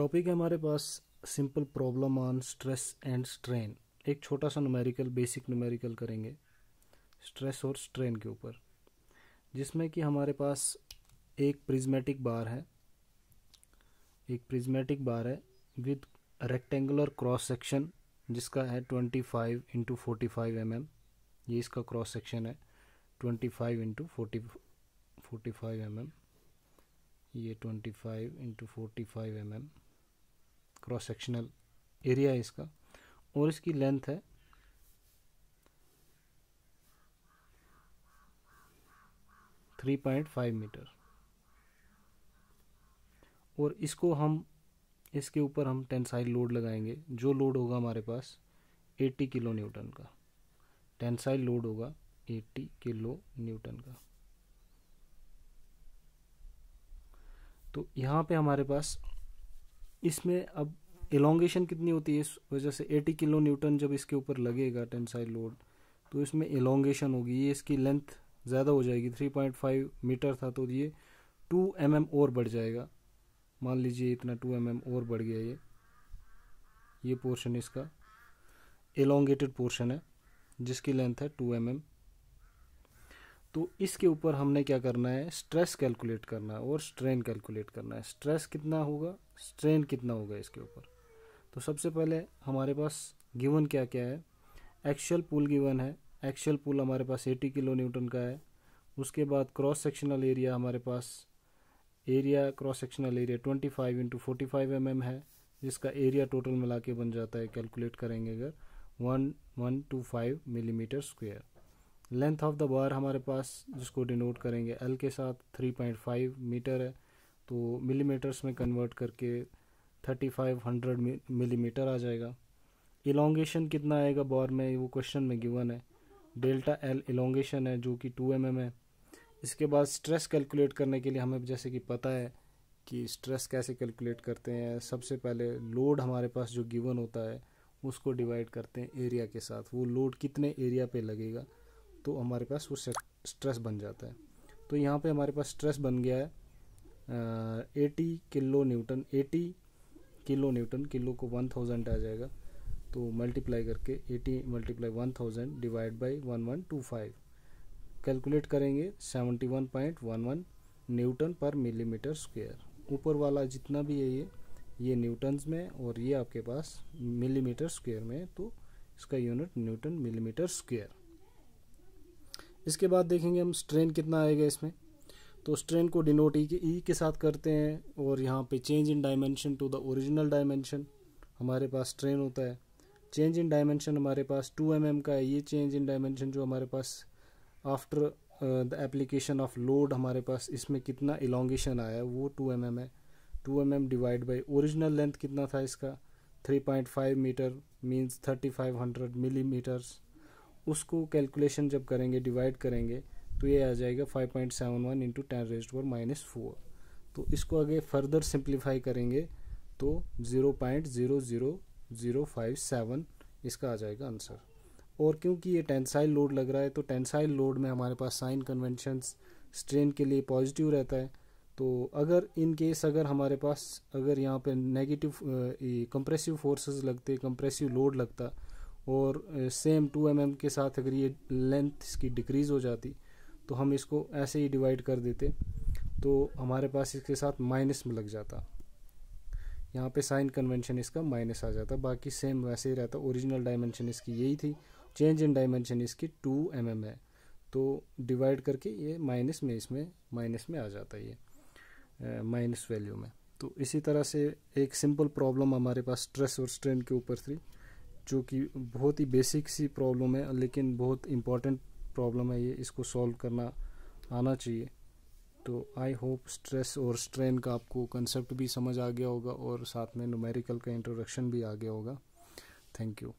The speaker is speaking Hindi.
टॉपिक है हमारे पास simple problem on stress and strain एक छोटा सा नुमेरिकल बेसिक नुमेरिकल करेंगे स्ट्रेस और स्ट्रेन के ऊपर जिसमें कि हमारे पास एक प्रिज्मेटिक बार है एक प्रिज्मेटिक बार है विद रेक्टेंगुलर क्रॉस सेक्शन जिसका है twenty five into forty five M M ये इसका क्रॉस सेक्शन है twenty five into forty forty five M M ये twenty five into forty five M M cross sectional area है इसका और इसकी लेंथ है थ्री पॉइंट फाइव मीटर और इसको हम इसके ऊपर हम टेंसाइल लोड लगाएंगे जो लोड होगा हमारे पास 80 किलो न्यूटन का टेंसाइल लोड होगा 80 किलो न्यूटन का तो यहाँ पे हमारे पास इसमें अब एलोंगेशन कितनी होती है इस वजह से 80 किलो न्यूटन जब इसके ऊपर लगेगा टेंसाइल लोड तो इसमें एलोंगेशन होगी ये इसकी लेंथ ज़्यादा हो जाएगी 3.5 मीटर था तो ये 2 एम mm और बढ़ जाएगा मान लीजिए इतना 2 एम mm और बढ़ गया ये ये पोर्शन इसका एलोंगेटेड पोर्शन है जिसकी लेंथ है टू एम mm. तो इसके ऊपर हमने क्या करना है स्ट्रेस कैलकुलेट करना है और स्ट्रेन कैलकुलेट करना है स्ट्रेस कितना होगा स्ट्रेन कितना होगा इसके ऊपर तो सबसे पहले हमारे पास गिवन क्या क्या है एक्चुअल पुल गिवन है एक्चुअल पुल हमारे पास 80 किलो न्यूटन का है उसके बाद क्रॉस सेक्शनल एरिया हमारे पास area cross sectional area 25 five into forty mm है जिसका एरिया टोटल मिला के बन जाता है कैलकुलेट करेंगे अगर one one two five millimetre square length of the bar हमारे पास जिसको डिनोट करेंगे एल के साथ थ्री पॉइंट फाइव मीटर है तो मिलीमीटर्स में कन्वर्ट करके 3500 मिलीमीटर आ जाएगा इलोंगेशन कितना आएगा बॉर में वो क्वेश्चन में गिवन है डेल्टा एल इलोंगेशन है जो कि टू एम mm है इसके बाद स्ट्रेस कैलकुलेट करने के लिए हमें जैसे कि पता है कि स्ट्रेस कैसे कैलकुलेट करते हैं सबसे पहले लोड हमारे पास जो गिवन होता है उसको डिवाइड करते हैं एरिया के साथ वो लोड कितने एरिया पे लगेगा तो हमारे पास वो स्ट्रेस बन जाता है तो यहाँ पे हमारे पास स्ट्रेस बन गया है eighty kilo newton eighty kilo newton kilo को वन थाउजेंड आ जाएगा तो मल्टीप्लाई करके eighty multiply one thousand divide by one one two five calculate करेंगे seventy one point one one newton per millimetre square ऊपर वाला जितना भी है ये ये न्यूटन्स में और ये आपके पास मिलीमीटर स्क्वेयर में तो इसका यूनिट न्यूटन मिलीमीटर स्क्वेयर इसके बाद देखेंगे हम स्ट्रेन कितना आएगा इसमें तो स्ट्रेन को डिनोट ई e के ई e के साथ करते हैं और यहाँ पे change in dimension to the original dimension हमारे पास स्ट्रेन होता है चेंज इन डायमेंशन हमारे पास टू एम mm का है ये चेंज इन डायमेंशन जो हमारे पास after the application of load हमारे पास इसमें कितना इलोंगेशन आया वो टू एम mm है two M M divide by original length कितना था इसका three point five metre means thirty five hundred millimetres उसको कैलकुलेशन जब करेंगे डिवाइड करेंगे तो ये आ जाएगा five point seven one into ten raised four minus four तो इसको आगे फर्दर सिंप्लीफाई करेंगे तो zero point zero zero zero five seven इसका आ जाएगा आंसर और क्योंकि ये टेंसाइल लोड लग रहा है तो टेंसाइल लोड में हमारे पास साइन कन्वेंशन स्ट्रेन के लिए पॉजिटिव रहता है तो अगर इन केस अगर हमारे पास अगर यहाँ पे नेगेटिव कंप्रेसिव फोर्सेस लगते कंप्रेसिव लोड लगता और सेम टू एम के साथ अगर ये लेंथ इसकी डिक्रीज़ हो जाती तो हम इसको ऐसे ही डिवाइड कर देते तो हमारे पास इसके साथ माइनस में लग जाता यहाँ पे साइन कन्वेंशन इसका माइनस आ जाता बाकी सेम वैसे ही रहता ओरिजिनल डायमेंशन इसकी यही थी चेंज इन डायमेंशन इसकी टू एम mm है तो डिवाइड करके ये माइनस में इसमें माइनस में आ जाता ये माइनस वैल्यू में तो इसी तरह से एक सिंपल प्रॉब्लम हमारे पास स्ट्रेस और स्ट्रेन के ऊपर थी जो कि बहुत ही बेसिक सी प्रॉब्लम है लेकिन बहुत इंपॉर्टेंट प्रॉब्लम है ये इसको सॉल्व करना आना चाहिए तो आई होप स्ट्रेस और स्ट्रेन का आपको कंसेप्ट भी समझ आ गया होगा और साथ में न्यूमेरिकल का इंट्रोडक्शन भी आ गया होगा थैंक यू